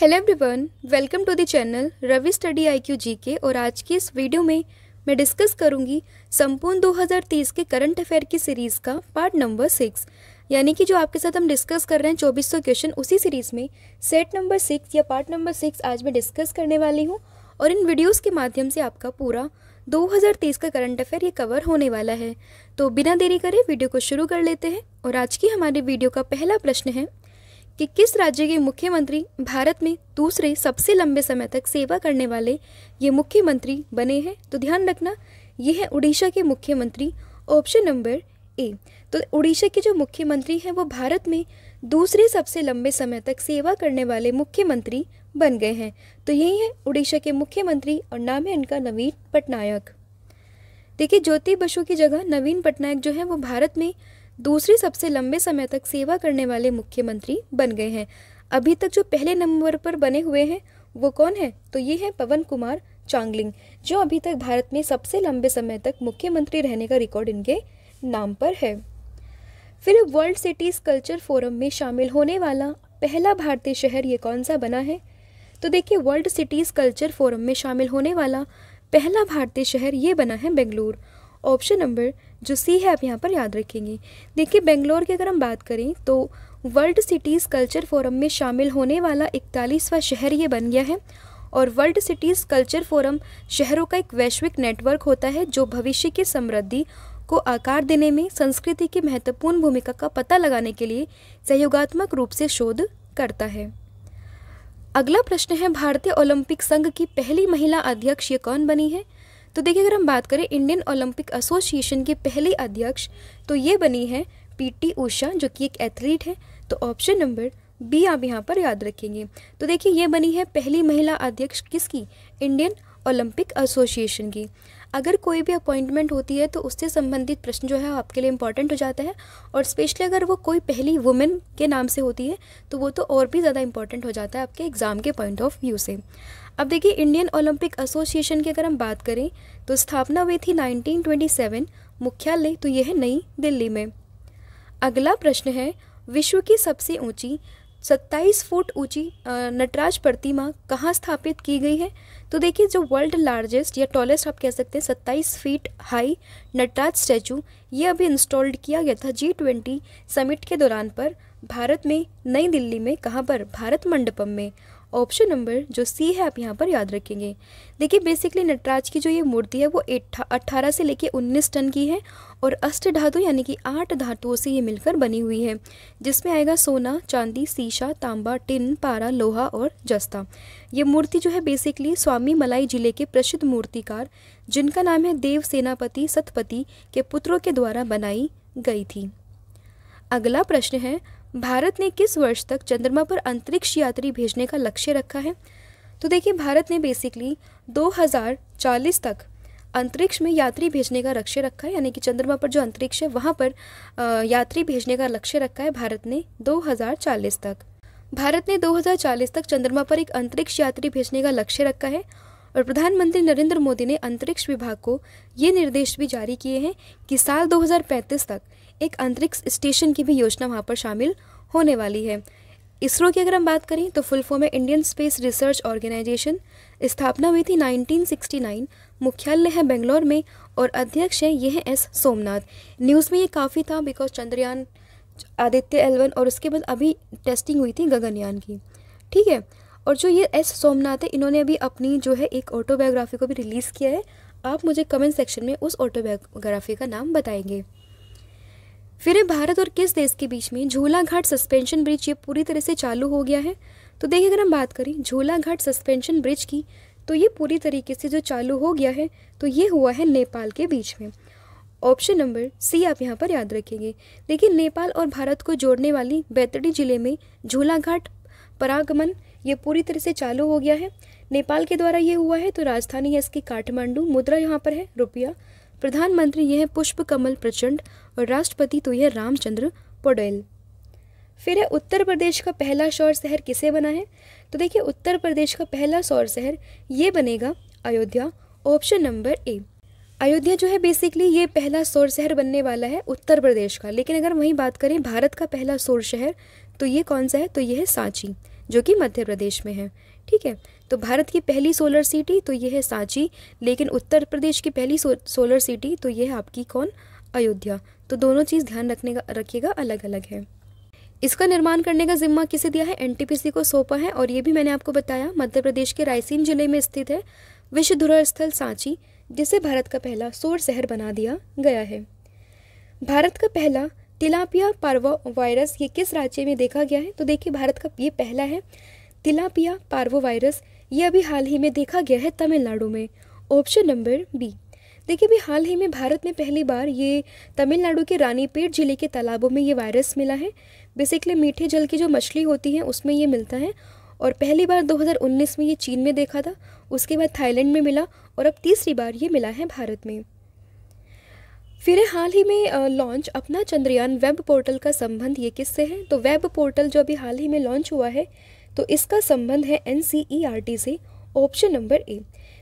hello everyone welcome to the channel Ravi study IQ GK और आज की इस वीडियो में मैं डिस्कस करूंगी संपूर्ण 2030 के करंट अफेयर की सीरीज़ का पार्ट नंबर सिक्स यानी कि जो आपके साथ हम डिस्कस कर रहे हैं 2400 क्वेश्चन उसी सीरीज़ में सेट नंबर सिक्स या पार्ट नंबर सिक्स आज मैं डिस्कस करने वाली हूँ और इन वीडियोज़ के माध्यम से आपका पूरा 2030 का करंट अफेयर ये कवर होने वाला है तो बिना देरी करे वीडियो को शुरू कर लेते हैं और आज की हमारे वीडियो का पहला प्रश्न है कि किस राज्य के मुख्यमंत्री भारत में दूसरे सबसे लंबे समय तक सेवा करने वाले ये मुख्यमंत्री बने हैं तो ध्यान रखना ये है उड़ीसा के मुख्यमंत्री ऑप्शन नंबर ए तो उड़ीसा के जो मुख्यमंत्री हैं वो भारत में दूसरे सबसे लंबे समय तक सेवा करने वाले मुख्यमंत्री बन गए हैं तो यही है उड़ीसा के मुख्यमंत्री और नाम है इनका नवीन पटनायक देखिए ज्योति बसु की जगह नवीन पटनायक जो है वो भारत में दूसरे सबसे लंबे समय तक सेवा करने वाले मुख्यमंत्री बन गए हैं अभी तक जो पहले नंबर पर बने हुए हैं वो कौन है तो ये है पवन कुमार चांगलिंग जो अभी तक भारत में सबसे लंबे समय तक मुख्यमंत्री रहने का रिकॉर्ड इनके नाम पर है फिर वर्ल्ड सिटीज़ कल्चर फोरम में शामिल होने वाला पहला भारतीय शहर ये कौन सा बना है तो देखिए वर्ल्ड सिटीज़ कल्चर फोरम में शामिल होने वाला पहला भारतीय शहर ये बना है बेंगलुरु ऑप्शन नंबर जो सी है आप यहाँ पर याद रखेंगे देखिए बेंगलोर की अगर हम बात करें तो वर्ल्ड सिटीज़ कल्चर फोरम में शामिल होने वाला इकतालीसवां शहर ये बन गया है और वर्ल्ड सिटीज़ कल्चर फोरम शहरों का एक वैश्विक नेटवर्क होता है जो भविष्य की समृद्धि को आकार देने में संस्कृति की महत्वपूर्ण भूमिका का पता लगाने के लिए सहयोगात्मक रूप से शोध करता है अगला प्रश्न है भारतीय ओलंपिक संघ की पहली महिला अध्यक्ष ये कौन बनी है तो देखिए अगर हम बात करें इंडियन ओलंपिक एसोसिएशन की पहली अध्यक्ष तो ये बनी है पीटी उषा जो कि एक एथलीट है तो ऑप्शन नंबर बी आप यहाँ पर याद रखेंगे तो देखिए ये बनी है पहली महिला अध्यक्ष किसकी इंडियन ओलंपिक एसोसिएशन की अगर कोई भी अपॉइंटमेंट होती है तो उससे संबंधित प्रश्न जो है आपके लिए इंपॉर्टेंट हो जाता है और स्पेशली अगर वो कोई पहली वुमेन के नाम से होती है तो वो तो और भी ज़्यादा इंपॉर्टेंट हो जाता है आपके एग्ज़ाम के पॉइंट ऑफ व्यू से अब देखिए इंडियन ओलंपिक एसोसिएशन की अगर हम बात करें तो स्थापना हुई थी नाइनटीन मुख्यालय तो यह है नई दिल्ली में अगला प्रश्न है विश्व की सबसे ऊँची सत्ताईस फुट ऊंची नटराज प्रतिमा कहाँ स्थापित की गई है तो देखिए जो वर्ल्ड लार्जेस्ट या टॉलेस्ट आप कह सकते हैं सत्ताईस फीट हाई नटराज स्टैचू ये अभी इंस्टॉल्ड किया गया था जी ट्वेंटी समिट के दौरान पर भारत में नई दिल्ली में कहाँ पर भारत मंडपम में ऑप्शन नंबर जो सी है आप यहाँ पर याद रखेंगे देखिए बेसिकली नटराज की जो ये मूर्ति है वो अट्ठारह से लेके उन्नीस टन की है और अष्ट धातु यानी कि आठ धातुओं से ये मिलकर बनी हुई है जिसमें आएगा सोना चांदी सीशा तांबा टिन पारा लोहा और जस्ता ये मूर्ति जो है बेसिकली स्वामी मलाई जिले के प्रसिद्ध मूर्तिकार जिनका नाम है देव सेनापति सतपति के पुत्रों के द्वारा बनाई गई थी अगला प्रश्न है भारत ने किस वर्ष तक चंद्रमा पर अंतरिक्ष यात्री भेजने का लक्ष्य रखा है तो देखिए भारत ने बेसिकली 2040 तक अंतरिक्ष में यात्री भेजने का लक्ष्य रखा है यानी कि चंद्रमा पर जो अंतरिक्ष है वहाँ पर यात्री भेजने का लक्ष्य रखा है भारत ने 2040 तक भारत ने 2040 तक चंद्रमा पर एक अंतरिक्ष यात्री भेजने का लक्ष्य रखा है और प्रधानमंत्री नरेंद्र मोदी ने अंतरिक्ष विभाग को ये निर्देश भी जारी किए हैं कि साल 2035 तक एक अंतरिक्ष स्टेशन की भी योजना वहाँ पर शामिल होने वाली है इसरो की अगर हम बात करें तो फुल फॉर्म है इंडियन स्पेस रिसर्च ऑर्गेनाइजेशन स्थापना हुई थी 1969 मुख्यालय है बेंगलोर में और अध्यक्ष हैं ये हैं एस सोमनाथ न्यूज़ में ये काफ़ी था बिकॉज चंद्रयान आदित्य एलवन और उसके बाद अभी टेस्टिंग हुई थी गगनयान की ठीक है और जो ये एस सोमनाथ है इन्होंने अभी अपनी जो है एक ऑटोबायोग्राफी को भी रिलीज़ किया है आप मुझे कमेंट सेक्शन में उस ऑटोबायोग्राफी का नाम बताएंगे फिर भारत और किस देश के बीच में झोलाघाट सस्पेंशन ब्रिज ये पूरी तरह से चालू हो गया है तो देखिए अगर हम बात करें झोलाघाट सस्पेंशन ब्रिज की तो ये पूरी तरीके से जो चालू हो गया है तो ये हुआ है नेपाल के बीच में ऑप्शन नंबर सी आप यहाँ पर याद रखेंगे देखिए नेपाल और भारत को जोड़ने वाली बैतडी जिले में झोलाघाट परागमन ये पूरी तरह से चालू हो गया है नेपाल के द्वारा ये हुआ है तो राजधानी है इसकी काठमांडू मुद्रा यहाँ पर है रुपया प्रधानमंत्री यह पुष्प कमल प्रचंड और राष्ट्रपति तो यह रामचंद्र पौडेल फिर है उत्तर प्रदेश का पहला शौर शहर किसे बना है तो देखिए उत्तर प्रदेश का पहला शौर शहर ये बनेगा Ayodhya option number A Ayodhya जो है बेसिकली ये पहला सौर शहर बनने वाला है उत्तर प्रदेश का लेकिन अगर वहीं बात करें भारत का पहला शोर शहर तो ये कौन सा है तो ये है सांची जो कि मध्य प्रदेश में है ठीक है तो भारत की पहली सोलर सिटी तो ये है सांची लेकिन उत्तर प्रदेश की पहली सोलर सिटी तो ये है आपकी कौन अयोध्या तो दोनों चीज़ ध्यान रखने का रखिएगा अलग अलग है इसका निर्माण करने का जिम्मा किसे दिया है एनटीपीसी को सौंपा है और ये भी मैंने आपको बताया मध्य प्रदेश के रायसेन जिले में स्थित है विश्व धरोहर स्थल सांची जिसे भारत का पहला सोर शहर बना दिया गया है भारत का पहला तिलापिया पार्वा वायरस ये किस राज्य में देखा गया है तो देखिए भारत का ये पहला है तिलापिया पार्वो वायरस ये अभी हाल ही में देखा गया है तमिलनाडु में ऑप्शन नंबर बी देखिए भी हाल ही में भारत में पहली बार ये तमिलनाडु के रानीपेट जिले के तालाबों में ये वायरस मिला है बेसिकली मीठे जल की जो मछली होती है उसमें ये मिलता है और पहली बार 2019 में ये चीन में देखा था उसके बाद थाईलैंड में मिला और अब तीसरी बार ये मिला है भारत में फिर हाल ही में लॉन्च अपना चंद्रयान वेब पोर्टल का संबंध ये किससे है तो वेब पोर्टल जो अभी हाल ही में लॉन्च हुआ है तो इसका संबंध है एन e से ऑप्शन नंबर ए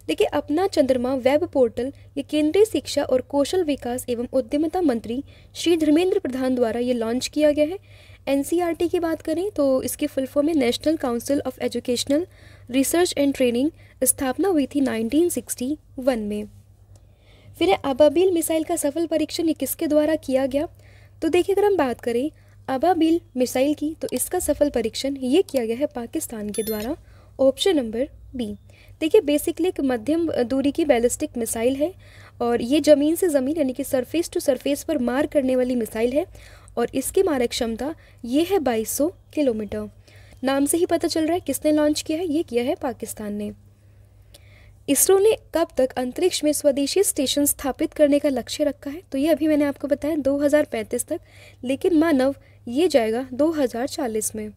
देखिए अपना चंद्रमा वेब पोर्टल ये केंद्रीय शिक्षा और कौशल विकास एवं उद्यमिता मंत्री श्री धर्मेंद्र प्रधान द्वारा ये लॉन्च किया गया है एन e की बात करें तो इसके फुल फॉर्म में national council of educational research and training स्थापना हुई थी 1961 में फिर अबाबील मिसाइल का सफल परीक्षण ये किसके द्वारा किया गया तो देखिए अगर हम बात करें अबाबिल मिसाइल की तो इसका सफल परीक्षण ये किया गया है पाकिस्तान के द्वारा ऑप्शन नंबर बी देखिए बेसिकली एक मध्यम दूरी की बैलिस्टिक मिसाइल है और ये ज़मीन से ज़मीन यानी कि सरफेस टू सरफेस पर मार करने वाली मिसाइल है और इसकी मारक क्षमता ये है बाईस किलोमीटर नाम से ही पता चल रहा है किसने लॉन्च किया है ये किया है पाकिस्तान ने इसरो ने कब तक अंतरिक्ष में स्वदेशी स्टेशन स्थापित करने का लक्ष्य रखा है तो ये अभी मैंने आपको बताया 2035 तक लेकिन मानव ये जाएगा 2040 में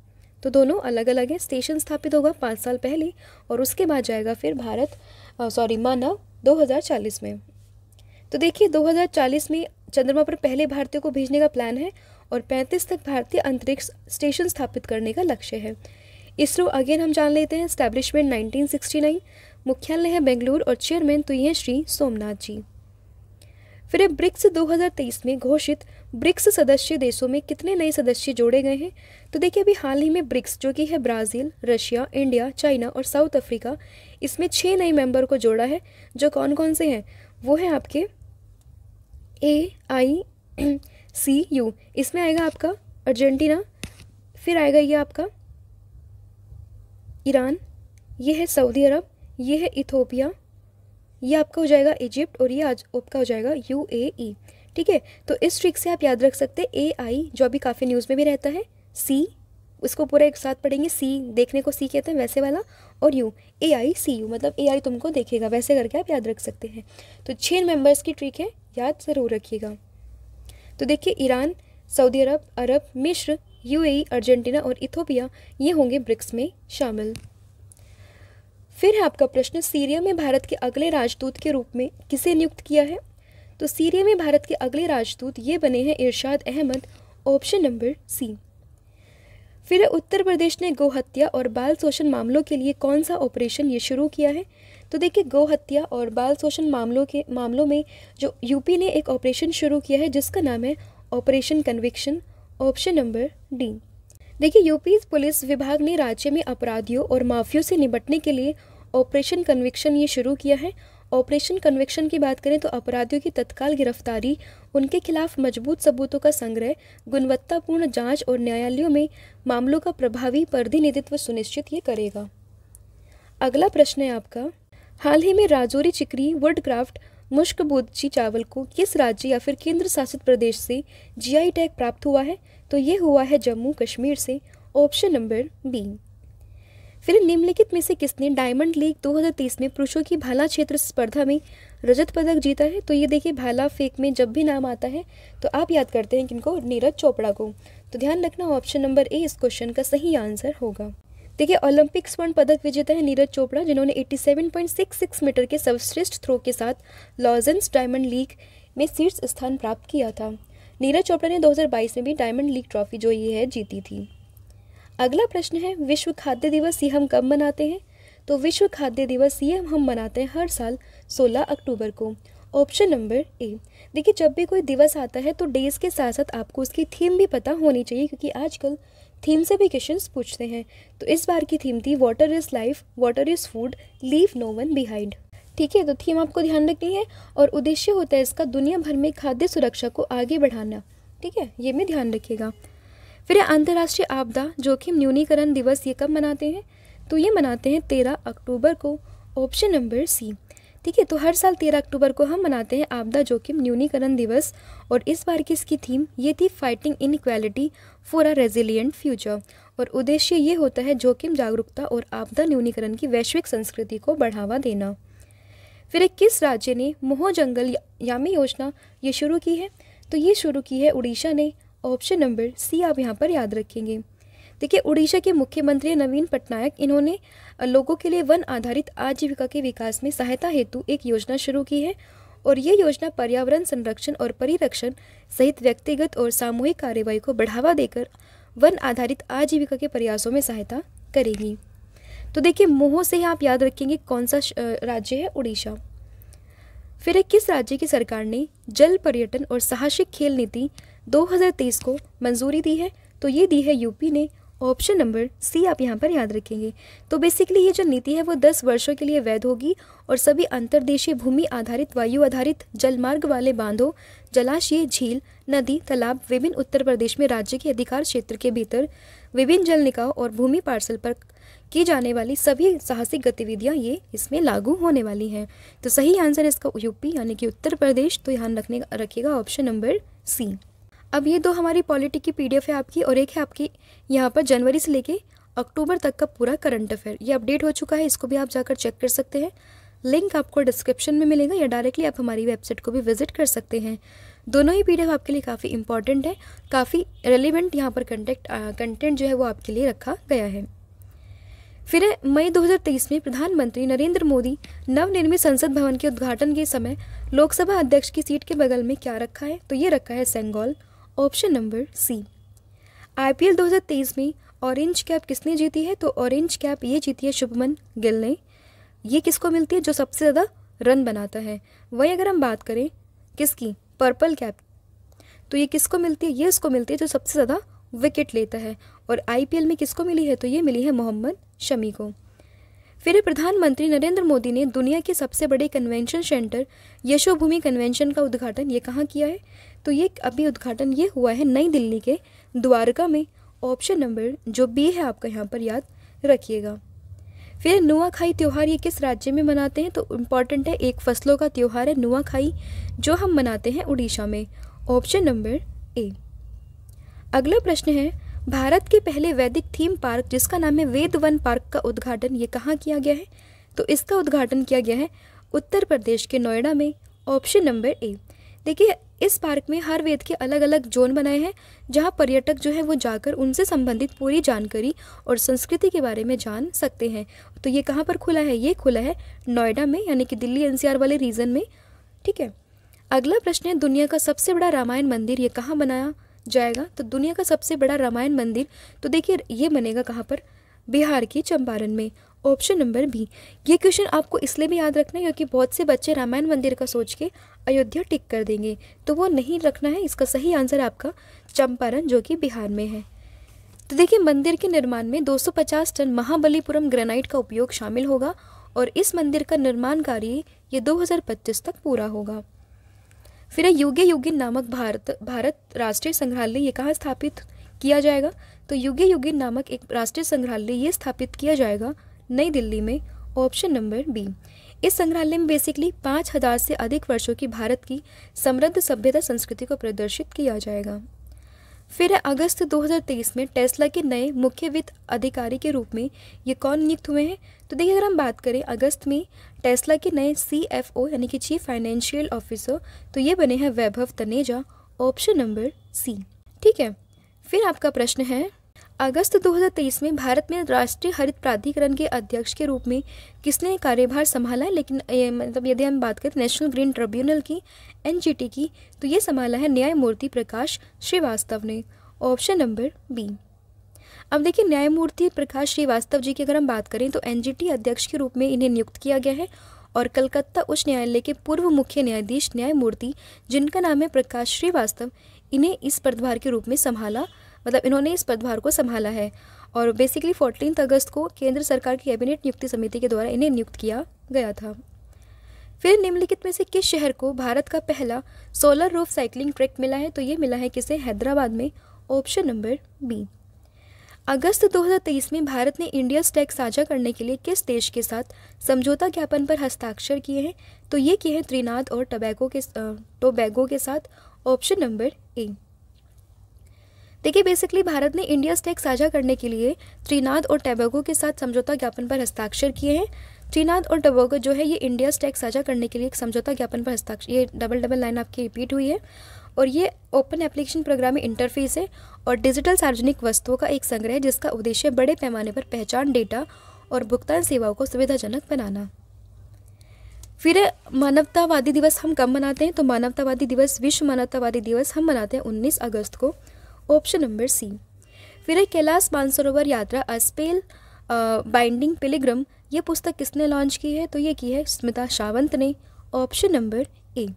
तो दोनों अलग अलग हैं स्टेशन स्थापित होगा पाँच साल पहले और उसके बाद जाएगा फिर भारत सॉरी मानव 2040 में तो देखिए 2040 में चंद्रमा पर पहले भारतीयों को भेजने का प्लान है और 35 तक भारतीय अंतरिक्ष स्टेशन स्थापित करने का लक्ष्य है इसरो अगेन हम जान लेते हैं स्टैब्लिशमेंट नाइनटीन मुख्यालय है बेंगलुरु और चेयरमैन तो ये हैं श्री सोमनाथ जी फिर ब्रिक्स 2023 में घोषित ब्रिक्स सदस्य देशों में कितने नए सदस्य जोड़े गए हैं तो देखिए अभी हाल ही में ब्रिक्स जो कि है ब्राज़ील रशिया इंडिया चाइना और साउथ अफ्रीका इसमें छः नए मेंबर को जोड़ा है जो कौन कौन से हैं वो है आपके ए आई सी यू इसमें आएगा आपका अर्जेंटीना फिर आएगा ये आपका ईरान ये है सऊदी अरब ये है इथोपिया ये आपका हो जाएगा इजिप्ट और ये आज आपका हो जाएगा यू ए ई ठीक है तो इस ट्रिक से आप याद रख सकते हैं ए आई जो अभी काफ़ी न्यूज़ में भी रहता है सी उसको पूरा एक साथ पढ़ेंगे सी देखने को सी कहते हैं वैसे वाला और U A I C you मतलब ए आई तुमको देखेगा वैसे करके आप याद रख सकते हैं तो छः मेंबर्स की ट्रिक है याद ज़रूर रखिएगा तो देखिए ईरान सऊदी अरब अरब मिश्र यूएई, e, अर्जेंटीना और इथोपिया ये होंगे ब्रिक्स में शामिल फिर है आपका प्रश्न सीरिया में भारत के अगले राजदूत के रूप में किसे नियुक्त किया है तो सीरिया में भारत के अगले राजदूत ये बने हैं Irshad Ahmad option number C फिर उत्तर प्रदेश ने गौहत्या और बाल शोषण मामलों के लिए कौन सा ऑपरेशन ये शुरू किया है तो देखिए गौहत्या और बाल शोषण मामलों के मामलों में जो यूपी ने एक ऑपरेशन शुरू किया है जिसका नाम है operation conviction option number D देखिए यूपी पुलिस विभाग ने राज्य में अपराधियों और माफियों से निपटने के लिए ऑपरेशन कन्विक्शन ये शुरू किया है ऑपरेशन कन्वेक्शन की बात करें तो अपराधियों की तत्काल गिरफ्तारी उनके खिलाफ मजबूत सबूतों का संग्रह गुणवत्तापूर्ण जांच और न्यायालयों में मामलों का प्रभावी प्रतिनिधित्व सुनिश्चित ये करेगा अगला प्रश्न है आपका हाल ही में राजौरी चिकरी वुडक्राफ्ट मुश्क बोधची चावल को किस राज्य या फिर केंद्र शासित प्रदेश से जीआई टैग प्राप्त हुआ है तो ये हुआ है जम्मू कश्मीर से ऑप्शन नंबर बी फिर निम्नलिखित में से किसने डायमंड लीग 2023 में पुरुषों की भाला क्षेत्र स्पर्धा में रजत पदक जीता है तो ये देखिए भाला फेक में जब भी नाम आता है तो आप याद करते हैं किनको नीरज चोपड़ा को तो ध्यान रखना ऑप्शन नंबर ए इस क्वेश्चन का सही आंसर होगा देखिए ओलंपिक स्वर्ण पदक विजेता है नीरज चोपड़ा जिन्होंने 87.66 मीटर के सर्वश्रेष्ठ थ्रो के साथ लॉजेंस डायमंड लीग में शीर्ष स्थान प्राप्त किया था नीरज चोपड़ा ने 2022 में भी डायमंड लीग ट्रॉफी जो ये है जीती थी अगला प्रश्न है विश्व खाद्य दिवस ये हम कब मनाते हैं तो विश्व खाद्य दिवस ये हम मनाते हैं हर साल 16 अक्टूबर को ऑप्शन नंबर ए देखिए जब भी कोई दिवस आता है तो डेज के साथ साथ आपको उसकी थीम भी पता होनी चाहिए क्योंकि आजकल थीम से भी क्वेश्चन पूछते हैं तो इस बार की थीम थी water is life water is food leave no one behind ठीक है तो थीम आपको ध्यान रखनी है और उद्देश्य होता है इसका दुनिया भर में खाद्य सुरक्षा को आगे बढ़ाना ठीक है ये में ध्यान रखिएगा फिर है अंतर्राष्ट्रीय आपदा जोखिम न्यूनीकरण दिवस ये कब मनाते हैं तो ये मनाते हैं तेरह अक्टूबर को ऑप्शन नंबर सी ठीक है तो हर साल तेरह अक्टूबर को हम मनाते हैं आपदा जोखिम न्यूनीकरण दिवस और इस बार की इसकी थीम ये थी fighting inequality for a resilient future और उद्देश्य ये होता है जोखिम जागरूकता और आपदा न्यूनीकरण की वैश्विक संस्कृति को बढ़ावा देना फिर एक किस राज्य ने मोह जंगल यामी योजना ये शुरू की है तो ये शुरू की है उड़ीसा ने ऑप्शन नंबर सी आप यहाँ पर याद रखेंगे देखिए उड़ीसा के मुख्यमंत्री नवीन पटनायक इन्होंने लोगों के लिए वन आधारित आजीविका के विकास में सहायता हेतु एक योजना शुरू की है और ये योजना पर्यावरण संरक्षण और परिरक्षण सहित व्यक्तिगत और सामूहिक कार्यवाही को बढ़ावा देकर वन आधारित आजीविका के प्रयासों में सहायता करेगी तो देखिए मोह से ही आप याद रखेंगे कौन सा राज्य है उड़ीसा फिर किस राज्य की सरकार ने जल पर्यटन और साहसिक खेल नीति 2023 को मंजूरी दी है तो ये दी है यूपी ने ऑप्शन नंबर सी आप यहाँ पर याद रखेंगे तो बेसिकली ये जो नीति है वो दस वर्षों के लिए वैध होगी और सभी अंतर्देशीय भूमि आधारित वायु आधारित जलमार्ग वाले बांधों जलाशय झील नदी तालाब विभिन्न उत्तर प्रदेश में राज्य के अधिकार क्षेत्र के भीतर विभिन्न जल निकाय और भूमि पार्सल पर की जाने वाली सभी साहसिक गतिविधियां ये इसमें लागू होने वाली हैं तो सही आंसर इसका यूपी यानी कि उत्तर प्रदेश तो ध्यान रखने रखिएगा ऑप्शन नंबर सी अब ये दो हमारी पॉलिटिक की पीडीएफ है आपकी और एक है आपकी यहाँ पर जनवरी से लेके अक्टूबर तक का पूरा करंट अफेयर ये अपडेट हो चुका है इसको भी आप जाकर चेक कर सकते हैं लिंक आपको डिस्क्रिप्शन में मिलेगा या डायरेक्टली आप हमारी वेबसाइट को भी विजिट कर सकते हैं दोनों ही पीडीएफ आपके लिए काफ़ी इंपॉर्टेंट है काफ़ी रेलिवेंट यहाँ पर कंटेक्ट कंटेंट जो है वो आपके लिए रखा गया है फिर मई 2023 में प्रधानमंत्री नरेंद्र मोदी नवनिर्मित संसद भवन के उद्घाटन के समय लोकसभा अध्यक्ष की सीट के बगल में क्या रखा है तो ये रखा है Sengol option number C IPL 2023 में ऑरेंज कैप किसने जीती है तो ऑरेंज कैप ये जीती है शुभमन गिल ने ये किसको मिलती है जो सबसे ज़्यादा रन बनाता है वहीं अगर हम बात करें किसकी पर्पल कैप तो ये किसको मिलती है ये उसको मिलती है जो सबसे ज़्यादा विकेट लेता है और आईपीएल में किसको मिली है तो ये मिली है मोहम्मद शमी को फिर प्रधानमंत्री नरेंद्र मोदी ने दुनिया के सबसे बड़े कन्वेंशन सेंटर यशोभूमि कन्वेंशन का उद्घाटन ये कहाँ किया है तो ये अभी उद्घाटन ये हुआ है नई दिल्ली के द्वारका में ऑप्शन नंबर जो बी है आपका यहाँ पर याद रखिएगा फिर नुआखाई त्यौहार ये किस राज्य में मनाते हैं तो इम्पॉर्टेंट है एक फसलों का त्यौहार है नुआखाई जो हम मनाते हैं उड़ीसा में ऑप्शन नंबर ए अगला प्रश्न है भारत के पहले वैदिक थीम पार्क जिसका नाम है वेद वन पार्क का उद्घाटन ये कहाँ किया गया है तो इसका उद्घाटन किया गया है उत्तर प्रदेश के नोएडा में ऑप्शन नंबर ए देखिए इस पार्क में हर वेद के अलग अलग जोन बनाए हैं जहाँ पर्यटक जो है वो जाकर उनसे संबंधित पूरी जानकारी और संस्कृति के बारे में जान सकते हैं तो ये कहाँ पर खुला है ये खुला है नोएडा में यानी कि दिल्ली एनसीआर वाले रीजन में ठीक है अगला प्रश्न है दुनिया का सबसे बड़ा रामायण मंदिर ये कहाँ बनाया जाएगा तो दुनिया का सबसे बड़ा रामायण मंदिर तो देखिए ये बनेगा कहाँ पर बिहार की चंपारण में ऑप्शन नंबर बी ये क्वेश्चन आपको इसलिए भी याद रखना है क्योंकि बहुत से बच्चे रामायण मंदिर का सोच के अयोध्या टिक कर देंगे तो वो नहीं रखना है इसका सही आंसर आपका चंपारण जो कि बिहार में है तो देखिए मंदिर के निर्माण में 250 टन महाबलीपुरम ग्रेनाइट का उपयोग शामिल होगा और इस मंदिर का निर्माण कार्य ये दो तक पूरा होगा फिर है युगे युगिन नामक भारत भारत राष्ट्रीय संग्रहालय ये कहाँ स्थापित किया जाएगा तो युगे युगिन नामक एक राष्ट्रीय संग्रहालय ये स्थापित किया जाएगा नई दिल्ली में ऑप्शन नंबर बी इस संग्रहालय में बेसिकली पाँच हजार से अधिक वर्षों की भारत की समृद्ध सभ्यता संस्कृति को प्रदर्शित किया जाएगा फिर अगस्त 2023 में टेस्ला के नए मुख्य वित्त अधिकारी के रूप में ये कौन नियुक्त हुए हैं तो देखिए अगर हम बात करें अगस्त में टेस्ला के नए सी एफ ओ यानी कि चीफ फाइनेंशियल ऑफिसर तो ये बने हैं Vaibhav Taneja option number C ठीक है फिर आपका प्रश्न है अगस्त 2023 में भारत में राष्ट्रीय हरित प्राधिकरण के अध्यक्ष के रूप में किसने कार्यभार संभाला है लेकिन मतलब यदि हम बात करें नेशनल ग्रीन ट्रिब्यूनल की एन की तो ये संभाला है न्यायमूर्ति प्रकाश श्रीवास्तव ने ऑप्शन नंबर बी अब देखिए न्यायमूर्ति प्रकाश श्रीवास्तव जी की अगर हम बात करें तो एन अध्यक्ष के रूप में इन्हें नियुक्त किया गया है और कलकत्ता उच्च न्यायालय के पूर्व मुख्य न्यायाधीश न्यायमूर्ति जिनका नाम है प्रकाश श्रीवास्तव इन्हें इस पदभार के रूप में संभाला मतलब इन्होंने इस पदभार को संभाला है और बेसिकली फोर्टीन अगस्त को केंद्र सरकार की कैबिनेट नियुक्ति समिति के द्वारा इन्हें नियुक्त किया गया था फिर निम्नलिखित में से किस शहर को भारत का पहला सोलर रूफ साइकिलिंग ट्रैक मिला है तो ये मिला है किसे हैदराबाद में ऑप्शन नंबर बी अगस्त 2023 में भारत ने इंडिया स्टैक साझा करने के लिए किस देश के साथ समझौता ज्ञापन पर हस्ताक्षर किए हैं तो ये किए हैं त्रिनाद और टबैगो के टोबैगो के साथ ऑप्शन नंबर ए देखिए बेसिकली भारत ने इंडिया स्टेक साझा करने के लिए त्रिनाद और टैबोगो के साथ समझौता ज्ञापन पर हस्ताक्षर किए हैं त्रिनाद और टबोगो जो है ये इंडिया स्टेक साझा करने के लिए एक समझौता ज्ञापन पर हस्ताक्षर ये डबल डबल लाइन आपकी रिपीट हुई है और ये ओपन एप्लीकेशन प्रोग्रामिंग इंटरफेस है और डिजिटल सार्वजनिक वस्तुओं का एक संग्रह है जिसका उद्देश्य बड़े पैमाने पर पहचान डेटा और भुगतान सेवाओं को सुविधाजनक बनाना फिर मानवतावादी दिवस हम कब मनाते हैं तो मानवतावादी दिवस विश्व मानवतावादी दिवस हम मनाते हैं 19 अगस्त को ऑप्शन नंबर सी फिर है कैलाश मानसरोवर यात्रा अ स्पेल बाइंडिंग पिलिग्रम ये पुस्तक किसने लॉन्च की है तो ये की है स्मिता सावंत ने ऑप्शन नंबर ए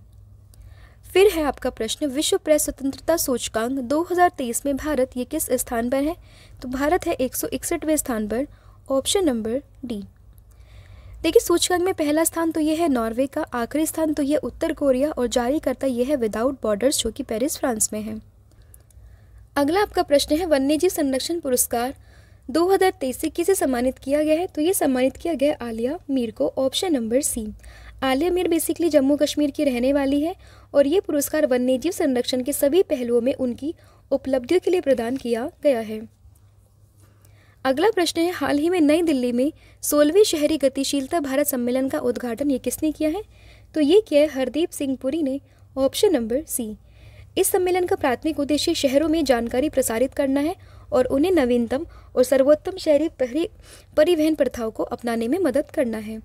फिर है आपका प्रश्न विश्व प्रेस स्वतंत्रता सूचकांक 2023 में भारत ये किस स्थान पर है तो भारत है एक स्थान पर ऑप्शन नंबर डी देखिए सूचकांक में पहला स्थान तो ये है नॉर्वे का आखिरी स्थान तो ये उत्तर कोरिया और जारी करता ये है विदाउट बॉर्डर्स जो कि पेरिस फ्रांस में है अगला आपका प्रश्न है वन्य जीव संरक्षण पुरस्कार 2023 से किसे सम्मानित किया गया है तो ये सम्मानित किया गया आलिया मीर को option number C Aliya Mir basically Jammu Kashmir की रहने वाली है और ये पुरस्कार वन्य जीव संरक्षण के सभी पहलुओं में उनकी उपलब्धियों के लिए प्रदान किया गया है अगला प्रश्न है हाल ही में नई दिल्ली में सोलहवीं शहरी गतिशीलता भारत सम्मेलन का उद्घाटन ये किसने किया है तो ये किया है हरदीप सिंह पुरी ने ऑप्शन नंबर सी इस सम्मेलन का प्राथमिक उद्देश्य शहरों में जानकारी प्रसारित करना है और उन्हें नवीनतम और सर्वोत्तम शहरी परिवहन प्रथाओं को अपनाने में मदद करना है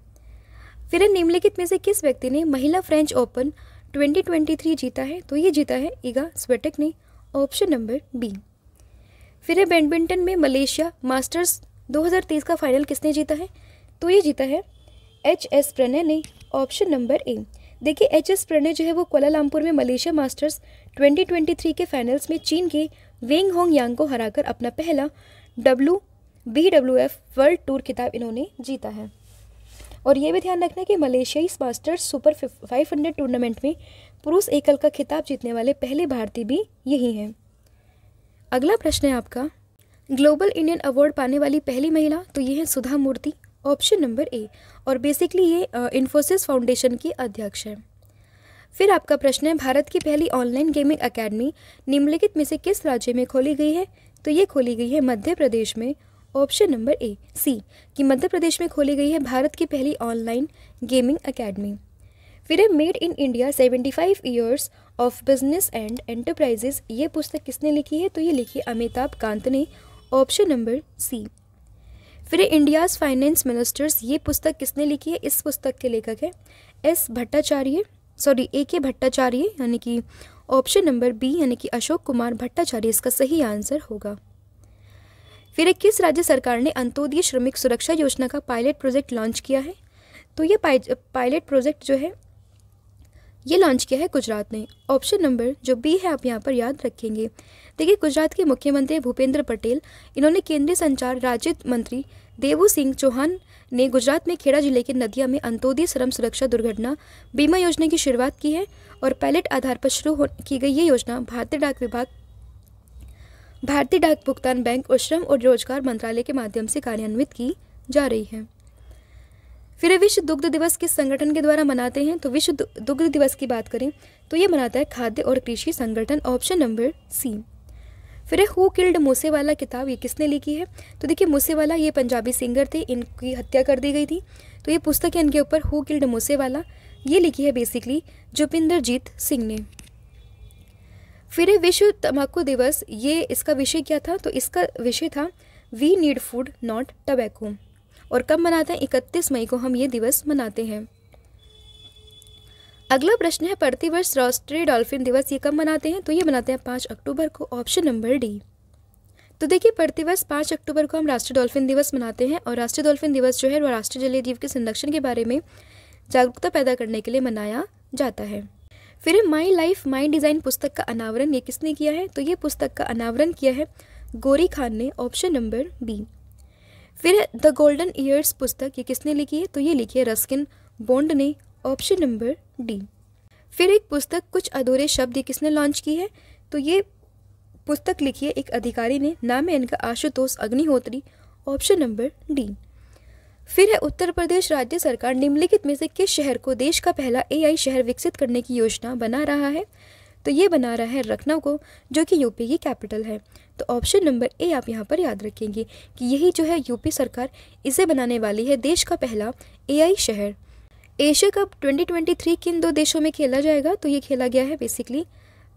फिर निम्नलिखित में से किस व्यक्ति ने महिला फ्रेंच ओपन 2023 जीता है तो ये जीता है ईगा स्वेटक ने ऑप्शन नंबर बी फिर बैडमिंटन में मलेशिया मास्टर्स 2023 का फाइनल किसने जीता है तो ये जीता है एच एस प्रणय ने ऑप्शन नंबर ए देखिए एच एस प्रणय जो है वो कोलालमपुर में मलेशिया मास्टर्स 2023 के फाइनल्स में चीन के वेंग होंग यांग को हराकर अपना पहला W B W F world tour खिताब इन्होंने जीता है और ये भी ध्यान रखना कि मलेशियाई Masters super five hundred tournament में पुरुष एकल का खिताब जीतने वाले पहले भारतीय भी यही हैं अगला प्रश्न है आपका ग्लोबल इंडियन अवार्ड पाने वाली पहली महिला तो ये है सुधा मूर्ति ऑप्शन नंबर ए और बेसिकली ये इन्फोसिस फाउंडेशन की अध्यक्ष हैं फिर आपका प्रश्न है भारत की पहली ऑनलाइन गेमिंग अकेडमी निम्नलिखित में से किस राज्य में खोली गई है तो ये खोली गई है मध्य प्रदेश में ऑप्शन नंबर ए सी कि मध्य प्रदेश में खोली गई है भारत की पहली ऑनलाइन गेमिंग अकेडमी फिर है made in India seventy five years of business and enterprises ये पुस्तक किसने लिखी है तो ये लिखी अमिताभ कांत ने ऑप्शन नंबर सी फिर इंडियाज़ फाइनेंस मिनिस्टर्स ये पुस्तक किसने लिखी है इस पुस्तक के लेखक है एस भट्टाचार्य सॉरी ए के भट्टाचार्य यानी कि ऑप्शन नंबर बी यानी कि अशोक कुमार भट्टाचार्य इसका सही आंसर होगा फिर किस राज्य सरकार ने अंत्योदय श्रमिक सुरक्षा योजना का पायलट प्रोजेक्ट लॉन्च किया है तो ये पायलट प्रोजेक्ट जो है ये लॉन्च किया है गुजरात ने ऑप्शन नंबर जो बी है आप यहाँ पर याद रखेंगे देखिए गुजरात के मुख्यमंत्री भूपेंद्र पटेल इन्होंने केंद्रीय संचार राज्य मंत्री देवू सिंह चौहान ने गुजरात में खेड़ा जिले के नदिया में अंतोदय श्रम सुरक्षा दुर्घटना बीमा योजना की शुरुआत की है और पायलट आधार पर शुरू की गई ये योजना भारतीय डाक विभाग भारतीय डाक भुगतान बैंक और श्रम और रोजगार मंत्रालय के माध्यम से कार्यान्वित की जा रही है फिर विश्व दुग्ध दिवस किस संगठन के द्वारा मनाते हैं तो विश्व दुग्ध दिवस की बात करें तो ये मनाता है खाद्य और कृषि संगठन ऑप्शन नंबर सी फिर हु किल्ड मूसेवाला किताब ये किसने लिखी है तो देखिए मूसेवाला ये पंजाबी सिंगर थे इनकी हत्या कर दी गई थी तो ये पुस्तक है इनके ऊपर हु किल्ड मूसेवाला ये लिखी है बेसिकली जोपिंदरजीत सिंह ने फिर विश्व तम्बाकू दिवस ये इसका विषय क्या था तो इसका विषय था we need food not tobacco और कब मनाते हैं इकतीस मई को हम ये दिवस मनाते हैं अगला प्रश्न है प्रतिवर्ष राष्ट्रीय डॉल्फिन दिवस ये कब मनाते हैं तो ये मनाते हैं पाँच अक्टूबर को ऑप्शन नंबर डी तो देखिए प्रतिवर्ष पाँच अक्टूबर को हम राष्ट्रीय डॉल्फिन दिवस मनाते हैं और राष्ट्रीय डॉल्फिन दिवस जो है वो राष्ट्रीय जलीय जीव के संरक्षण के बारे में जागरूकता पैदा करने के लिए मनाया जाता है फिर माई लाइफ माई डिज़ाइन पुस्तक का अनावरण ये किसने किया है तो ये पुस्तक का अनावरण किया है गोरी खान ने ऑप्शन नंबर बी फिर द गोल्डन ईयर्स पुस्तक ये किसने लिखी है तो ये लिखी है रस्किन बॉन्ड ने ऑप्शन नंबर डी फिर एक पुस्तक कुछ अधूरे शब्द किसने लॉन्च की है तो ये पुस्तक लिखी है एक अधिकारी ने नाम है इनका Ashutosh Agnihotri option number D फिर है उत्तर प्रदेश राज्य सरकार निम्नलिखित में से किस शहर को देश का पहला एआई शहर विकसित करने की योजना बना रहा है तो ये बना रहा है लखनऊ को जो कि यूपी की कैपिटल है तो ऑप्शन नंबर ए आप यहाँ पर याद रखेंगे कि यही जो है यूपी सरकार इसे बनाने वाली है देश का पहला एआई शहर एशिया कप 2023 किन दो देशों में खेला जाएगा तो ये खेला गया है बेसिकली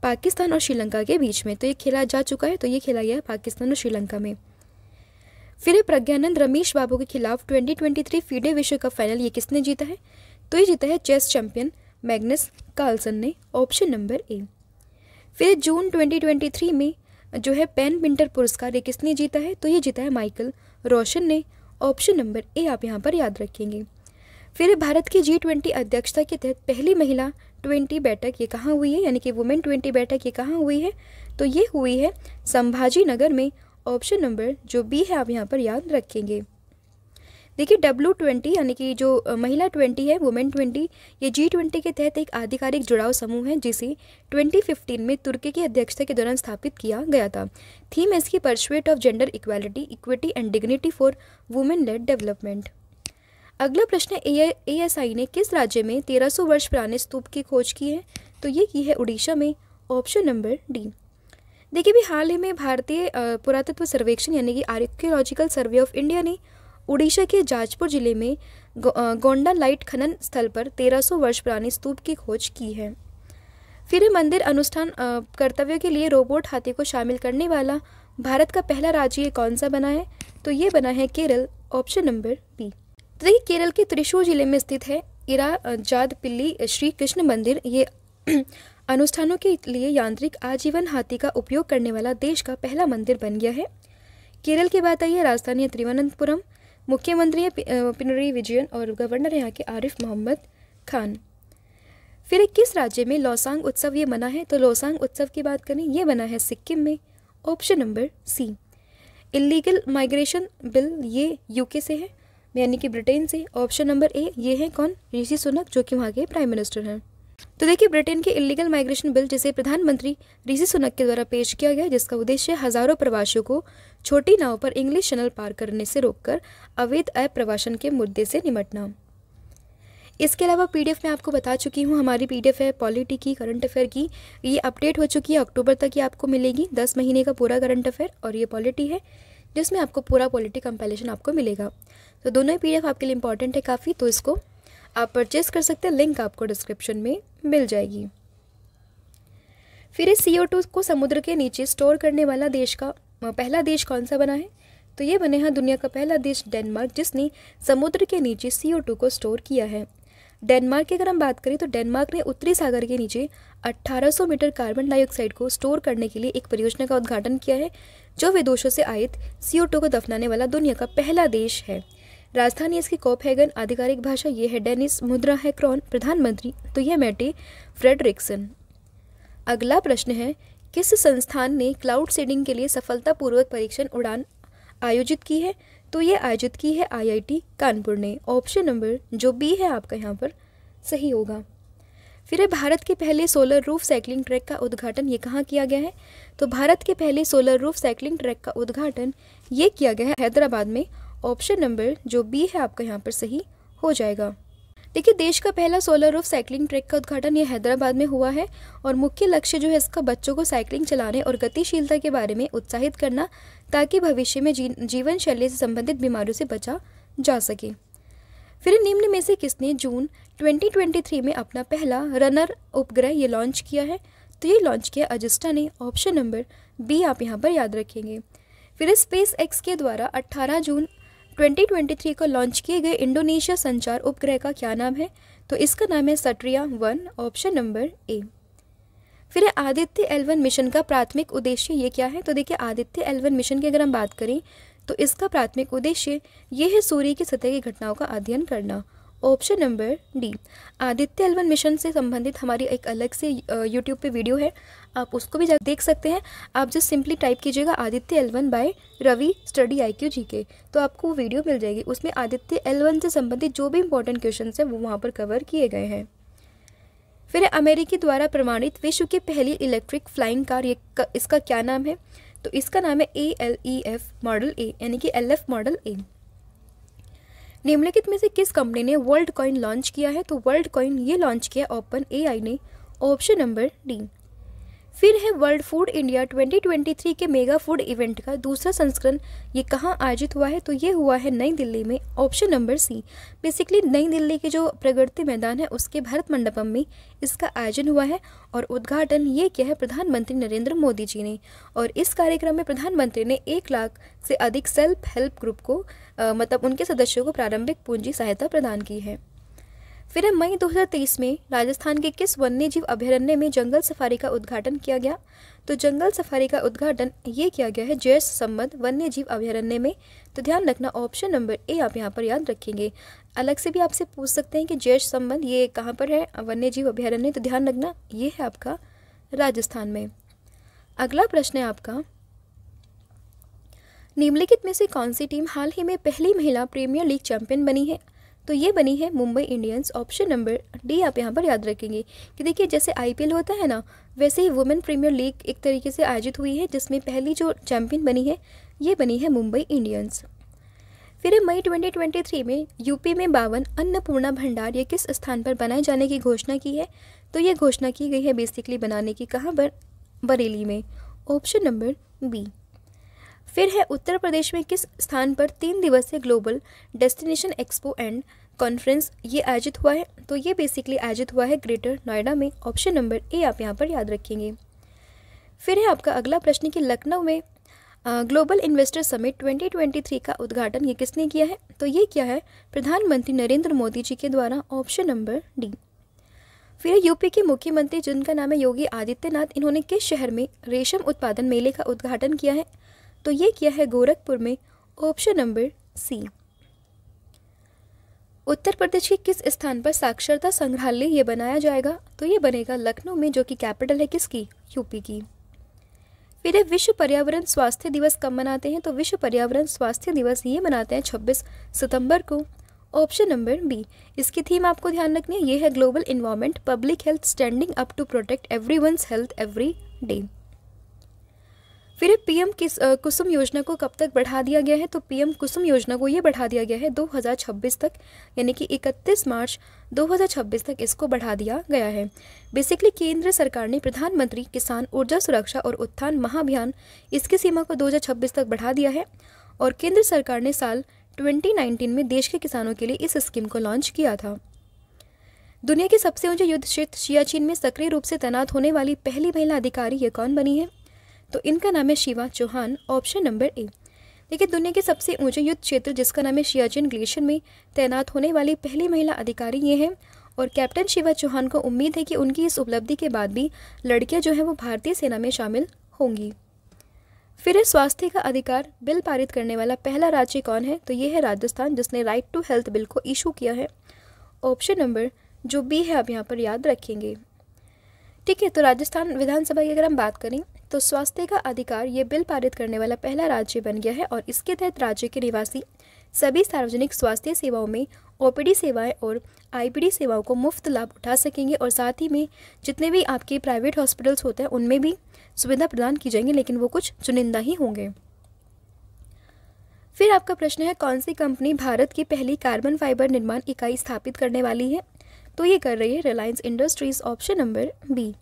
पाकिस्तान और श्रीलंका के बीच में तो ये खेला जा चुका है तो ये खेला गया है पाकिस्तान और श्रीलंका में फिर प्रज्ञानंद रमेश बाबू के खिलाफ 2023 फीडे विश्व कप फाइनल ये किसने जीता है तो ये जीता है चेस चैंपियन मैग्नस कार्लसन ने ऑप्शन नंबर ए फिर जून 2023 में जो है पेन विंटर पुरस्कार ये किसने जीता है तो ये जीता है माइकल रोशन ने ऑप्शन नंबर ए आप यहाँ पर याद रखेंगे फिर भारत की जी ट्वेंटी अध्यक्षता के तहत पहली महिला ट्वेंटी बैठक ये कहाँ हुई है यानी कि वुमेन ट्वेंटी बैठक ये कहाँ हुई है तो ये हुई है संभाजी नगर में ऑप्शन नंबर जो बी है आप यहाँ पर याद रखेंगे देखिए डब्ल्यू ट्वेंटी यानी कि जो महिला ट्वेंटी है वुमेन ट्वेंटी ये जी ट्वेंटी के तहत एक आधिकारिक जुड़ाव समूह है जिसे ट्वेंटी फिफ्टीन में तुर्की की अध्यक्षता के दौरान स्थापित किया गया था थीम इसकी pursuit of gender equality equity and dignity for women led development अगला प्रश्न ए आई ने किस राज्य में तेरह सौ वर्ष पुराने स्तूप की खोज की है तो ये की है उड़ीसा में ऑप्शन नंबर डी देखिए भी हाल ही में भारतीय पुरातत्व सर्वेक्षण यानी कि आर्कियोलॉजिकल सर्वे ऑफ इंडिया ने उड़ीसा के जाजपुर जिले में गोंडा लाइट खनन स्थल पर 1300 वर्ष पुराने स्तूप की खोज की है फिर मंदिर अनुष्ठान कर्तव्य के लिए रोबोट हाथी को शामिल करने वाला भारत का पहला राज्य कौन सा बना है तो ये बना है केरल ऑप्शन नंबर बी तो देखिए केरल के त्रिशूर जिले में स्थित है इरा जाद पिल्ली श्री कृष्ण मंदिर ये अनुष्ठानों के लिए यांत्रिक आजीवन हाथी का उपयोग करने वाला देश का पहला मंदिर बन गया है केरल की बात आई है राजधानी तिरुवनंतपुरम मुख्यमंत्री है विजयन और गवर्नर यहाँ के आरिफ मोहम्मद खान फिर किस राज्य में लौसांग उत्सव ये मना है तो लौसांग उत्सव की बात करें ये बना है सिक्किम में option number C illegal migration bill ये यूके से है यानी कि ब्रिटेन से ऑप्शन नंबर ए ये हैं कौन ऋषि सुनक जो कि वहाँ के प्राइम मिनिस्टर हैं तो देखिए ब्रिटेन के इलीगल माइग्रेशन बिल जिसे प्रधानमंत्री ऋषि सुनक के द्वारा पेश किया गया जिसका उद्देश्य हजारों प्रवासियों को छोटी नाव पर इंग्लिश चैनल पार करने से रोककर अवैध अप्रवासन के मुद्दे से निमटना इसके अलावा पीडीएफ में आपको बता चुकी हूँ हमारी पीडीएफ है पॉलिटी की करंट अफेयर की ये अपडेट हो चुकी है अक्टूबर तक ये आपको मिलेगी दस महीने का पूरा करंट अफेयर और ये पॉलिटी है जिसमें आपको पूरा पॉलिटी कंपेलेशन आपको मिलेगा तो दोनों ही पी आपके लिए इंपॉर्टेंट है काफ़ी तो इसको आप परचेस कर सकते हैं लिंक आपको डिस्क्रिप्शन में मिल जाएगी फिर इस सी को समुद्र के नीचे स्टोर करने वाला देश का पहला देश कौन सा बना है तो ये बने हैं दुनिया का पहला देश डेनमार्क जिसने समुद्र के नीचे सी को स्टोर किया है डेनमार्क की अगर हम बात करें तो डेनमार्क ने उत्तरी सागर के नीचे 1800 मीटर कार्बन डाइऑक्साइड को स्टोर करने के लिए एक परियोजना का उद्घाटन किया है जो विदेशों से आयत सी को दफनाने वाला दुनिया का पहला देश है राजधानी इसकी कोपहेगन आधिकारिक भाषा ये है डेनिस मुद्रा है क्रॉन प्रधानमंत्री तो यह मैटे फ्रेडरिक्सन अगला प्रश्न है किस संस्थान ने क्लाउड सीडिंग के लिए सफलतापूर्वक परीक्षण उड़ान आयोजित की है तो ये आयोजित की है आईआईटी कानपुर ने ऑप्शन नंबर जो बी है आपका यहाँ पर सही होगा फिर है भारत के पहले सोलर रूफ साइकिलिंग ट्रैक का उद्घाटन ये कहाँ किया गया है तो भारत के पहले सोलर रूफ साइकिलिंग ट्रैक का उद्घाटन ये किया गया है हैदराबाद में ऑप्शन नंबर जो बी है आपका यहाँ पर सही हो जाएगा देखिए देश का पहला सोलर रूफ साइकिलिंग ट्रैक का उद्घाटन ये हैदराबाद में हुआ है और मुख्य लक्ष्य जो है इसका बच्चों को साइकिलिंग चलाने और गतिशीलता के बारे में उत्साहित करना ताकि भविष्य में जी, जीवन शैली से संबंधित बीमारियों से बचा जा सके फिर निम्न में से किसने जून 2023 में अपना पहला रनर उपग्रह ये लॉन्च किया है तो ये लॉन्च किया अजिस्टा ने ऑप्शन नंबर बी आप यहाँ पर याद रखेंगे फिर स्पेस एक्स के द्वारा 18 जून 2023 को लॉन्च किए गए इंडोनेशिया संचार उपग्रह का क्या नाम है तो इसका नाम है Satria one option number A फिर आदित्य एलवन मिशन का प्राथमिक उद्देश्य ये क्या है तो देखिए आदित्य एलवन मिशन की अगर हम बात करें तो इसका प्राथमिक उद्देश्य ये है सूर्य की सतह की घटनाओं का अध्ययन करना option number D Aditya L one mission से संबंधित हमारी एक अलग से यूट्यूब पे वीडियो है आप उसको भी देख सकते हैं आप जस्ट सिंपली टाइप कीजिएगा Aditya L one by Ravi study I Q G K तो आपको वो वीडियो मिल जाएगी उसमें आदित्य एलवन से संबंधित जो भी इंपॉर्टेंट क्वेश्चन हैं वो वहाँ पर कवर किए गए हैं फिर अमेरिकी द्वारा प्रमाणित विश्व की पहली इलेक्ट्रिक फ्लाइंग कार ये का, इसका क्या नाम है तो इसका नाम है A L E F model A यानी कि एल एफ मॉडल ए निम्नलिखित में से किस कंपनी ने वर्ल्ड कॉइन लॉन्च किया है तो वर्ल्ड कॉइन ये लॉन्च किया ओपन ए आई ने ऑप्शन नंबर डी फिर है वर्ल्ड फूड इंडिया 2023 के मेगा फूड इवेंट का दूसरा संस्करण ये कहाँ आयोजित हुआ है तो ये हुआ है नई दिल्ली में ऑप्शन नंबर सी बेसिकली नई दिल्ली के जो प्रगति मैदान है उसके भारत मंडपम में इसका आयोजन हुआ है और उद्घाटन ये किया है प्रधानमंत्री नरेंद्र मोदी जी ने और इस कार्यक्रम में प्रधानमंत्री ने एक लाख से अधिक सेल्फ हेल्प ग्रुप को आ, मतलब उनके सदस्यों को प्रारंभिक पूंजी सहायता प्रदान की है फिर मई 2023 में राजस्थान के किस वन्य जीव अभ्यारण्य में जंगल सफारी का उद्घाटन किया गया तो जंगल सफारी का उद्घाटन ये किया गया है जैस संबंध वन्य जीव अभ्यारण्य में तो ध्यान रखना ऑप्शन नंबर ए आप यहाँ पर याद रखेंगे अलग से भी आपसे पूछ सकते हैं कि जैस संबंध ये कहाँ पर है वन्य जीव अभ्यारण्य तो ध्यान रखना ये है आपका राजस्थान में अगला प्रश्न है आपका निम्नलिखित में से कौन सी टीम हाल ही में पहली महिला प्रीमियर लीग चैंपियन बनी है तो ये बनी है Mumbai Indians option number D आप यहाँ पर याद रखेंगे कि देखिए जैसे आईपीएल होता है ना वैसे ही वुमेन प्रीमियर लीग एक तरीके से आयोजित हुई है जिसमें पहली जो चैंपियन बनी है ये बनी है मुंबई इंडियंस फिर मई 2023 में यूपी में बावन अन्नपूर्णा भंडार ये किस स्थान पर बनाए जाने की घोषणा की है तो ये घोषणा की गई है बेसिकली बनाने की कहाँ पर बरेली में ऑप्शन नंबर बी फिर है उत्तर प्रदेश में किस स्थान पर तीन दिवसीय global destination expo and conference ये आयोजित हुआ है तो ये बेसिकली आयोजित हुआ है ग्रेटर नोएडा में ऑप्शन नंबर ए आप यहाँ पर याद रखेंगे फिर है आपका अगला प्रश्न कि लखनऊ में ग्लोबल इन्वेस्टर समिट 2023 का उद्घाटन ये किसने किया है तो ये क्या है प्रधानमंत्री नरेंद्र मोदी जी के द्वारा ऑप्शन नंबर डी फिर यूपी के मुख्यमंत्री जिनका नाम है योगी आदित्यनाथ इन्होंने किस शहर में रेशम उत्पादन मेले का उद्घाटन किया है तो ये किया है गोरखपुर में ऑप्शन नंबर सी उत्तर प्रदेश के किस स्थान पर साक्षरता संग्रहालय ये बनाया जाएगा तो ये बनेगा लखनऊ में जो कि कैपिटल है किसकी यूपी की फिर विश्व पर्यावरण स्वास्थ्य दिवस कब मनाते हैं तो विश्व पर्यावरण स्वास्थ्य दिवस ये मनाते हैं 26 सितंबर को ऑप्शन नंबर बी इसकी थीम आपको ध्यान रखनी है ये है global environment public health standing up to protect every health every day फिर पीएम किस कुसुम योजना को कब तक बढ़ा दिया गया है तो पीएम कुसुम योजना को ये बढ़ा दिया गया है 2026 तक यानी कि 31 मार्च 2026 तक इसको बढ़ा दिया गया है बेसिकली केंद्र सरकार ने प्रधानमंत्री किसान ऊर्जा सुरक्षा और उत्थान महाअभियान इसकी सीमा को 2026 तक बढ़ा दिया है और केंद्र सरकार ने साल 2019 में देश के किसानों के लिए इस स्कीम को लॉन्च किया था दुनिया के सबसे ऊंचे युद्ध क्षेत्र सियाचिन में सक्रिय रूप से तैनात होने वाली पहली महिला अधिकारी ये कौन बनी है तो इनका नाम है Shiva Chauhan option number A देखिए दुनिया के सबसे ऊंचे युद्ध क्षेत्र जिसका नाम है शियाचिन ग्लेशियर में तैनात होने वाली पहली महिला अधिकारी ये हैं और कैप्टन शिवा चौहान को उम्मीद है कि उनकी इस उपलब्धि के बाद भी लड़कियां जो हैं वो भारतीय सेना में शामिल होंगी फिर है स्वास्थ्य का अधिकार बिल पारित करने वाला पहला राज्य कौन है तो ये है राजस्थान जिसने राइट टू हेल्थ बिल को इशू किया है ऑप्शन नंबर जो बी है आप यहाँ पर याद रखेंगे ठीक है तो राजस्थान विधानसभा की अगर हम बात करें तो स्वास्थ्य का अधिकार ये बिल पारित करने वाला पहला राज्य बन गया है और इसके तहत राज्य के निवासी सभी सार्वजनिक स्वास्थ्य सेवाओं में ओपीडी सेवाएं और आईपीडी सेवाओं को मुफ्त लाभ उठा सकेंगे और साथ ही में जितने भी आपके प्राइवेट हॉस्पिटल्स होते हैं उनमें भी सुविधा प्रदान की जाएंगी लेकिन वो कुछ चुनिंदा ही होंगे फिर आपका प्रश्न है कौन सी कंपनी भारत की पहली कार्बन फाइबर निर्माण इकाई स्थापित करने वाली है तो ये कर रही है Reliance Industries option number B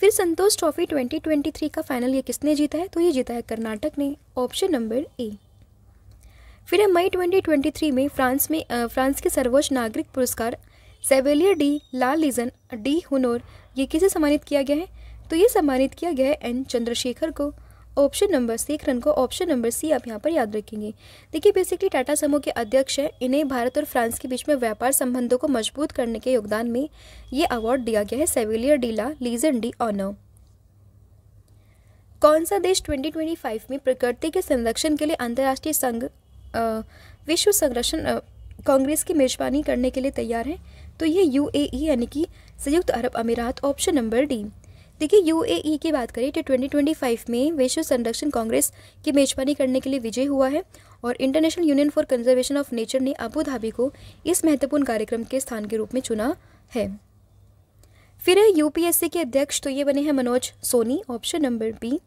फिर संतोष ट्रॉफी 2023 का फाइनल ये किसने जीता है तो ये जीता है कर्नाटक ने ऑप्शन नंबर ए फिर है मई 2023 में फ्रांस में फ्रांस के सर्वोच्च नागरिक पुरस्कार सेवेलियर डी ला लिजन डी हुनोर ये किसे सम्मानित किया गया है तो ये सम्मानित किया गया है एन चंद्रशेखर को ऑप्शन नंबर सीख रन को ऑप्शन नंबर सी आप यहाँ पर याद रखेंगे देखिए बेसिकली टाटा समूह के अध्यक्ष हैं इन्हें भारत और फ्रांस के बीच में व्यापार संबंधों को मजबूत करने के योगदान में ये अवार्ड दिया गया है Chevalier de la Legion de Honneur कौन सा देश 2025 में प्रकृति के संरक्षण के लिए अंतर्राष्ट्रीय संघ विश्व संरक्षण कांग्रेस की मेजबानी करने के लिए तैयार है तो ये यू e यानी कि संयुक्त अरब अमीरात ऑप्शन नंबर डी देखिए यूएई e की बात करें तो 2025 में विश्व संरक्षण कांग्रेस की मेजबानी करने के लिए विजय हुआ है और International Union for Conservation of Nature ने अबू धाबी को इस महत्वपूर्ण कार्यक्रम के स्थान के रूप में चुना है फिर है यूपीएससी के अध्यक्ष तो ये बने हैं Manoj Soni option number B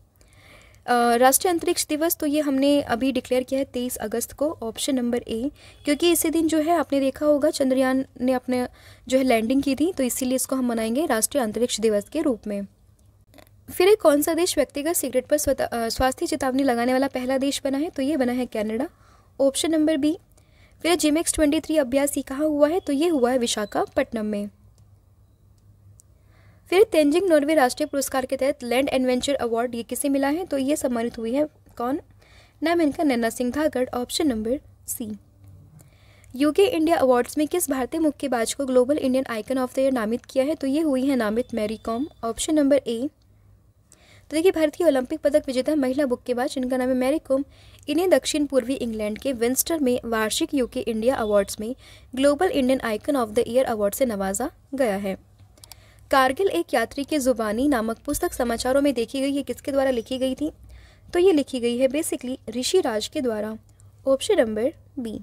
राष्ट्रीय अंतरिक्ष दिवस तो ये हमने अभी डिक्लेयर किया है तेईस अगस्त को ऑप्शन नंबर ए क्योंकि इसी दिन जो है आपने देखा होगा चंद्रयान ने अपने जो है लैंडिंग की थी तो इसीलिए इसको हम मनाएंगे राष्ट्रीय अंतरिक्ष दिवस के रूप में फिर एक कौन सा देश व्यक्तिगत सिगरेट पर स्वास्थ्य चेतावनी लगाने वाला पहला देश बना है तो ये बना है कैनेडा ऑप्शन नंबर बी फिर जिमेक्स ट्वेंटी थ्री अभ्यास ये कहाँ हुआ है तो ये हुआ है विशाखापट्टनम में फिर तेंजिंग नॉर्वे राष्ट्रीय पुरस्कार के तहत लैंड एडवेंचर अवार्ड ये किसे मिला है तो ये सम्मानित हुई है कौन नाम इनका Naina Singh Dhakad option number C UK India awards में किस भारतीय मुक्केबाज को global Indian icon of the year नामित किया है तो ये हुई है नामित Mary Kom option number A तो देखिए भारतीय ओलंपिक पदक विजेता महिला बुक्केबाज जिनका नाम है मैरी कोम इन्हें दक्षिण पूर्वी इंग्लैंड के विंस्टर में वार्षिक यूके इंडिया अवार्ड्स में global Indian icon of the year award से नवाजा गया है कारगिल एक यात्री के जुबानी नामक पुस्तक समाचारों में देखी गई ये किसके द्वारा लिखी गई थी तो ये लिखी गई है बेसिकली ऋषि राज के द्वारा ऑप्शन नंबर बी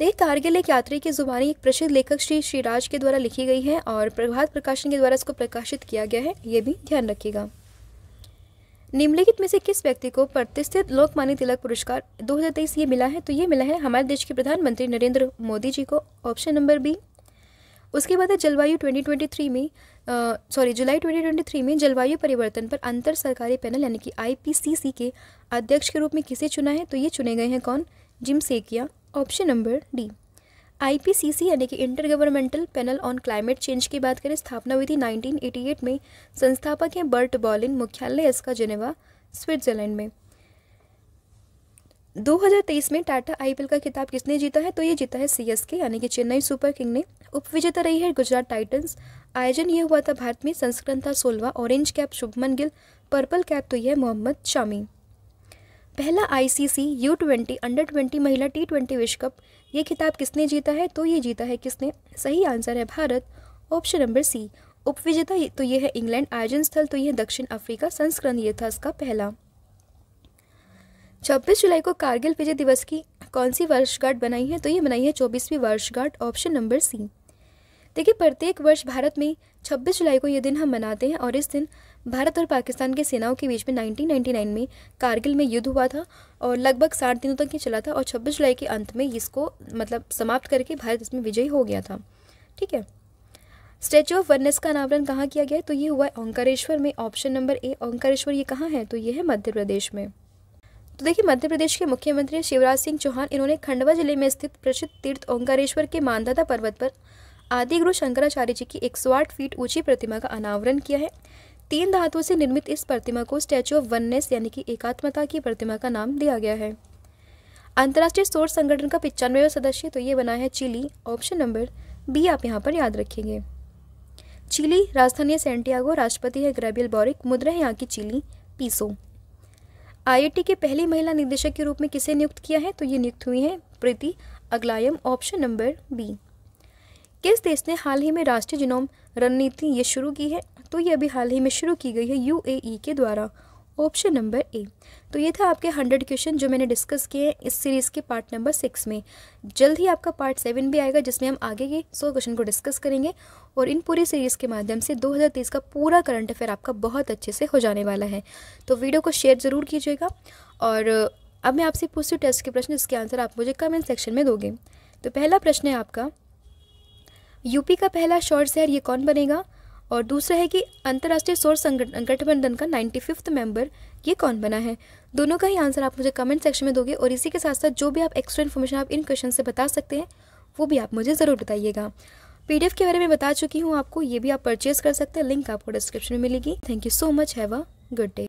देख कारगिल एक यात्री की जुबानी एक प्रसिद्ध लेखक श्री श्रीराज के द्वारा लिखी गई है और प्रभात प्रकाशन के द्वारा इसको प्रकाशित किया गया है ये भी ध्यान रखिएगा निम्नलिखित में से किस व्यक्ति को प्रतिष्ठित लोकमान्य तिलक पुरस्कार 2023 ये मिला है तो ये मिला है हमारे देश के प्रधानमंत्री नरेंद्र मोदी जी को ऑप्शन नंबर बी उसके बाद है जलवायु 2023 में सॉरी जुलाई 2023 में जलवायु परिवर्तन पर अंतर सरकारी पैनल यानी कि आईपीसीसी के अध्यक्ष के रूप में किसे चुना है तो ये चुने गए हैं कौन Jim Skea option number D IPCC यानी कि intergovernmental panel on climate change की बात करें स्थापना हुई थी 1988 में संस्थापक हैं बर्ट बॉलिन मुख्यालय इसका जेनेवा स्विट्जरलैंड में 2023 में टाटा आईपीएल का खिताब किसने जीता है तो ये जीता है सीएसके यानी कि चेन्नई सुपर किंग ने उपविजेता रही है गुजरात टाइटन्स आयोजन यह हुआ था भारत में संस्करण था सोलवा orange cap Shubman Gill purple cap तो यह मोहम्मद शामी पहला ICC U twenty under twenty महिला टी ट्वेंटी विश्व कप ये खिताब किसने जीता है तो ये जीता है किसने सही आंसर है भारत ऑप्शन नंबर सी उपविजेता तो ये है इंग्लैंड आयोजन स्थल तो ये है दक्षिण अफ्रीका संस्करण ये था इसका पहला छब्बीस जुलाई को कारगिल विजय दिवस की कौन सी वर्षगांठ बनाई है तो ये बनाई है चौबीसवीं वर्षगांठ ऑप्शन नंबर सी देखिए प्रत्येक वर्ष भारत में 26 जुलाई को ये दिन हम मनाते हैं और इस दिन भारत और पाकिस्तान के सेनाओं के बीच में 1999 में कारगिल में युद्ध हुआ था और लगभग साठ दिनों तक ये चला था और 26 जुलाई के अंत में इसको मतलब समाप्त करके भारत इसमें विजयी हो गया था ठीक है स्टैचू ऑफ वननेस का अनावरण कहाँ किया गया तो ये हुआ है ओंकारेश्वर में ऑप्शन नंबर ए ओंकारेश्वर ये कहाँ है तो ये है मध्य प्रदेश में तो देखिए मध्य प्रदेश के मुख्यमंत्री शिवराज सिंह चौहान इन्होंने खंडवा जिले में स्थित प्रसिद्ध तीर्थ ओंकारेश्वर के मानदाता पर्वत पर आदि गुरु शंकराचार्य जी की 108 फीट ऊंची प्रतिमा का अनावरण किया है तीन धातुओं से निर्मित इस प्रतिमा को स्टैचू ऑफ वननेस यानी कि एकात्मता की प्रतिमा का नाम दिया गया है अंतर्राष्ट्रीय सौर संगठन का पिचानवे सदस्य तो ये बना है चिली ऑप्शन नंबर बी आप यहाँ पर याद रखेंगे चिली राजधानी है सेंटियागो राष्ट्रपति है ग्रेबियल बोरिक मुद्रा है यहाँ की चिली पीसो आईआईटी के पहली महिला निदेशक के रूप में किसे नियुक्त किया है तो ये नियुक्त हुई है Preeti Aghalayam option number B किस देश ने हाल ही में राष्ट्रीय जिनोम रणनीति ये शुरू की है तो ये अभी हाल ही में शुरू की गई है यू e के द्वारा ऑप्शन नंबर ए तो ये था आपके हंड्रेड क्वेश्चन जो मैंने डिस्कस किए हैं इस सीरीज़ के पार्ट नंबर सिक्स में जल्द ही आपका पार्ट सेवन भी आएगा जिसमें हम आगे के सौ क्वेश्चन को डिस्कस करेंगे और इन पूरी सीरीज़ के माध्यम से 2023 का पूरा करंट अफेयर आपका बहुत अच्छे से हो जाने वाला है तो वीडियो को शेयर ज़रूर कीजिएगा और अब मैं आपसे पूछती हूँ टेस्ट के प्रश्न इसके आंसर आप मुझे कमेंट सेक्शन में दोगे तो पहला प्रश्न है आपका यूपी का पहला शॉर्ट शहर ये कौन बनेगा और दूसरा है कि अंतर्राष्ट्रीय सौर गठबंधन का नाइन्टी फिफ्थ मेंबर ये कौन बना है दोनों का ही आंसर आप मुझे कमेंट सेक्शन में दोगे और इसी के साथ साथ जो भी आप एक्स्ट्रा इन्फॉर्मेशन आप इन क्वेश्चन से बता सकते हैं वो भी आप मुझे ज़रूर बताइएगा पीडीएफ के बारे में बता चुकी हूँ आपको ये भी आप परचेज कर सकते हैं लिंक आपको डिस्क्रिप्शन में मिलेगी thank you so much have a good day